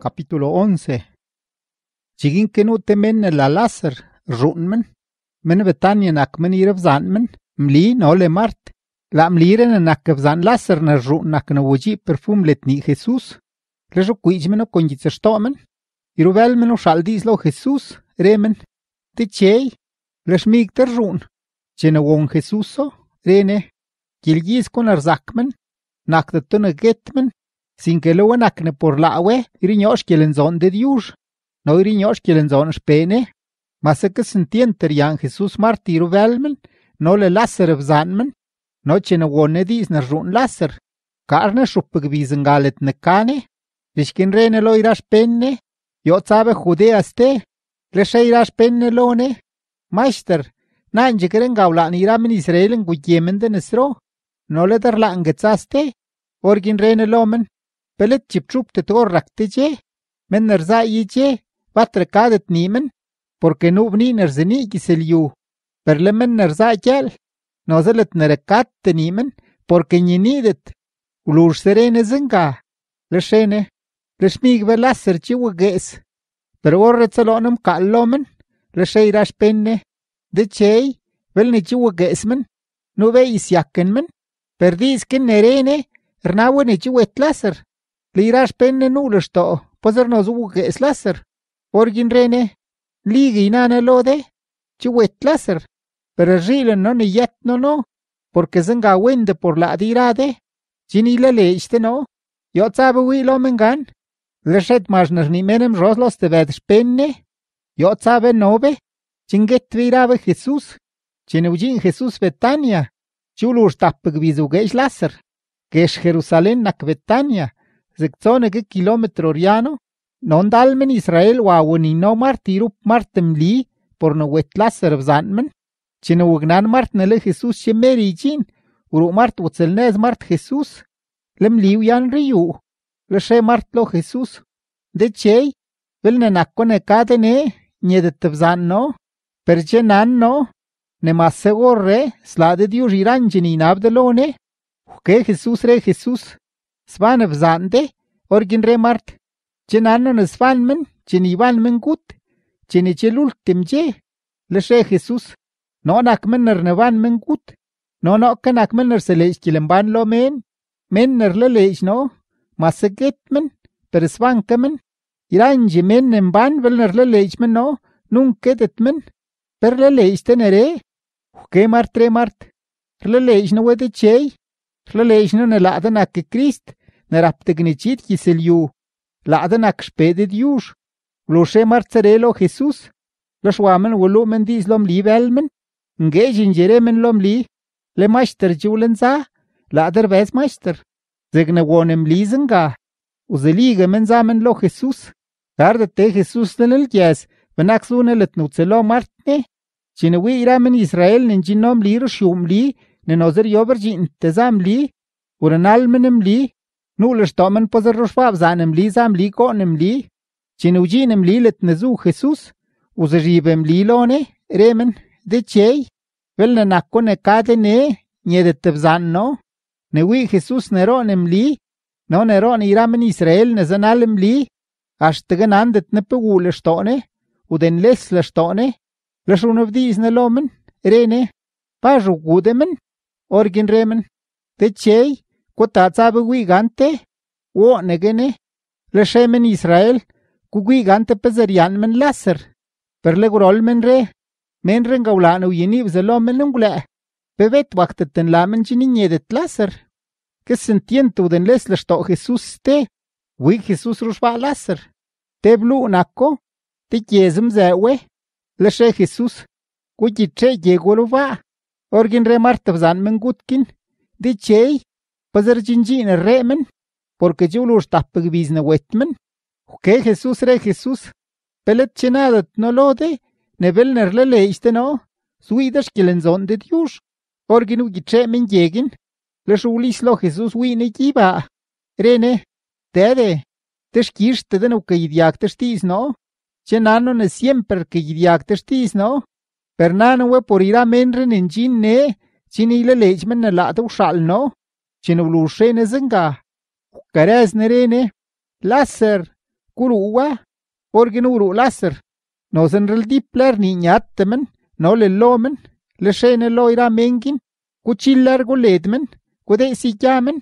capítulo 11. Chigin que no la láser, runmen, men betanien ak men zanmen, mli no le mart, la mliren en ak zan láser na run ak na wuji perfum letni Jesús, le rukuijmen o konjitzestomen, irubelmen o shaldislo Jesús, remen, te chey, le shmigter run, chena won Jesuso, rene, kilgis kon arzakmen, nak de tunne getmen, sin que lo anacne por la we, iriñosh de diur. no iriñosh zon spene, mas que sentienter yan Jesús martiro velmen, no le laser vzanmen, no chene wone dis ne run laser, karne schuppe gewiesen galet ne kane, ich rene lo iras penne, yo zabe judea ste, leshe iras penne lone, meister, nan jikeren gaulan iramen Israelen gujemenden esro, no le darlan getzaste, orgin rene lomen, بلد تبشوب تتور ركتجي من نرزا يجي باتر قادت نيمن بورك نوبني نرزني كسليو برلمن نرزا كال نوزلت نرقات تنيمن بورك نينيدت ولوش سرين زنقا لشيني لشميق بلا سرچي وغيس برور تسلونم قالومن لشي راش بيني دي چي بلني جي وغيس من نوبي يسياكن من برديس كن نريني رناوني جي ويتلاسر Liirash penne nuulishto, pozernos pues uge láser. Orgin rene, ligi inane lode, chuet láser. Pero rilen no ni yet no no, porque zenga wende por la dirade. jini le leiste no, yo sabe wi lo mengan. Leshet masner ni menem roslos te ved spenne. Yo sabe nobe, chinget virabe Jesús. Chinujin Jesús Betania. Chulur tapig es láser. es Jerusalén nak Betania. tsonegue kilometro ryano no ndal men Israel mart yrup mart mli por lázar bzaan men chene waknan mart che mer ydxiin wruu mart wutzelnez mart Jesús, lem liu yan lex re mart lo ka de nee nyedet bzaan noo per che nan noo ne mase orree slaa dëdyuzh yrandxee ne ynab de ne wke jesus re sban bzaan de orgin remart chenanon isfalmen chenibalmen gut chenichilultim che leshe Jesús nonak mener nebanmen gut nonokkanak mener kilemban lo men men nerlelech no men, per masseketmen peresbankemen iranjimen nemban men no men, per tenere, uke mart remart rlelech no cei, rlelech no ne neladan akke Christ, nerapptegnichit yiselyu, ladanak xpede diux, loxe martzerelo Jesús, la xwamen wulumen dis lom li belmen, nge jinjeremen lom li, le master julen za, lader bes master, zegne wonem lizenga, uzeliga men zamen lo jesus Jesús, gardete Jesús nelel yes, benaksunelet nutzelo martne, Chinawi iramen Israel ninjinom li rushium li, nenozer yober jin tezam li, uranalmenem li, Nu lësh tomën po zërrushfav zanë mli za mli ko në mli, që në ugjinë mli lët në zu Jesus, u zërrive mli lone, remen dhe qej, vel në nako në kate në një dhe të vzanë no, në ui Jesus në ro në mli, në në ro në iram në Israel në zënal mli, ashtë të gënan dhe të në pëgu lështone, u dhe në les lështone, lëshu në vdiz në lomen, rene, pa zhugudemen, orgin remen, dhe qej, kotatsapiwikante wo nekene leshemen Israel pe kukwikante men laser perle men re men vet uyini ten lungule men chini lamen det laser ke sentiento den les sto jesus te wi Jesús rushba laser te blu nako te yezum zewe leshe Jesús kuyiche yegoluba orgin remartabzan mengutkin cei jinjin pues er er remen, porque yo lo estapig bizne wetmen. Que Jesús re Jesús, pelet no lo de, leiste no, suidas que de Dios, porque y gichemen lleguen, le shulis lo Jesús wine giba. Rene, tede, teskirste de no que idiak no, chenano ne siempre que idiak no, pernano we por ir menren en jin ne, chinile lechman ne lado no. Chinulushene zenga kukares nerene laser kuluwa orginuru laser no zenrel dipler ni ñattemen no le lomen le shene lo ira mengin kuchillar guledmen kude siyamen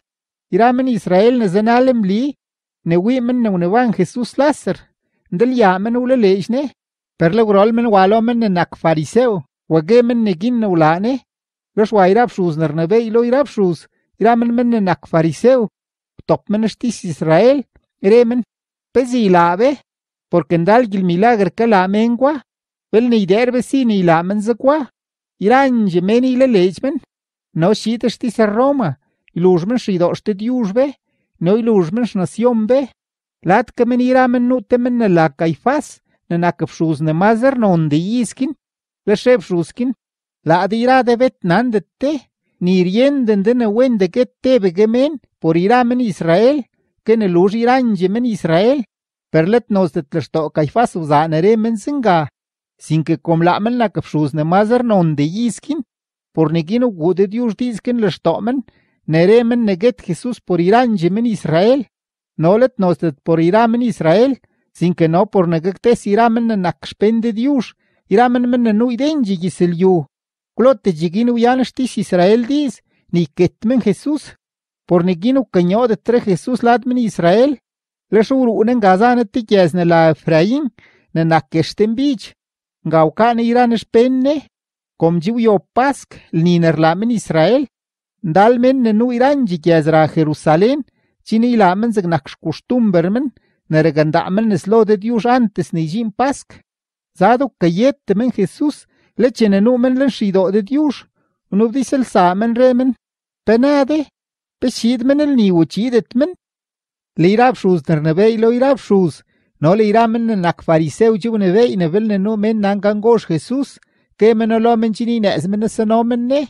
iramen Israel ne zenalem li ne wimen ne unevan Jesus laser ndel yamen ule leishne perle grolmen walomen ne nak fariseo wagemen ne gin ne ulane los wairapshus nernebe ilo irapshus Iramen menen ak fariseu, top menestis Israel, iremen, pesilave, porque en dalgil milagre que la mengua, vel ni derbesini la menzakwa, iran gemeni le lechman, no shitestis a Roma, ilusmen shidostet yusbe, no ilusmen shnacion be, lat kemen iramen nutemen na la kaifas, na nakapshus na mazar non de yiskin, le shepshuskin, la adira de vetnan de te, nirien dende wen de que tebe gemen por iramen Israel que ne luz iran yemen Israel perlet nos de tlesto caifas uzanere men singa sin que com men la capsus ne mazer non de yiskin por negin gude dius disken men nere men neget Jesus por iran yemen Israel let nos de por iramen Israel sin que no por negectes iramen na nakspende dius iramen men nu idenji giselju Clote Yanash Israel dis, ni ketmen Jesús, por nigino cañó de tres Jesús ladmen Israel, leshuru unen gazana tikias ne la Efraín, ne na kesten bich, gaukane iranes penne, komjiu yo pask, liner lamen Israel, dalmen ne nu iran jikias ra Jerusalén, chini ilamen zeg nak costumbermen, ne regandamen neslo de Dios antes ni jim pask, zado kayet temen Jesús, Le qene nu men lën shido edhe t'jush, unë vdi selsa men remen, për nade, për shid men el një uqidit men. Le i rap shuz nër në vej, lo i rap shuz, no le i rap men në në këfariseu që vë në vej, në vëll në nu men në në në në në në në në në në në në në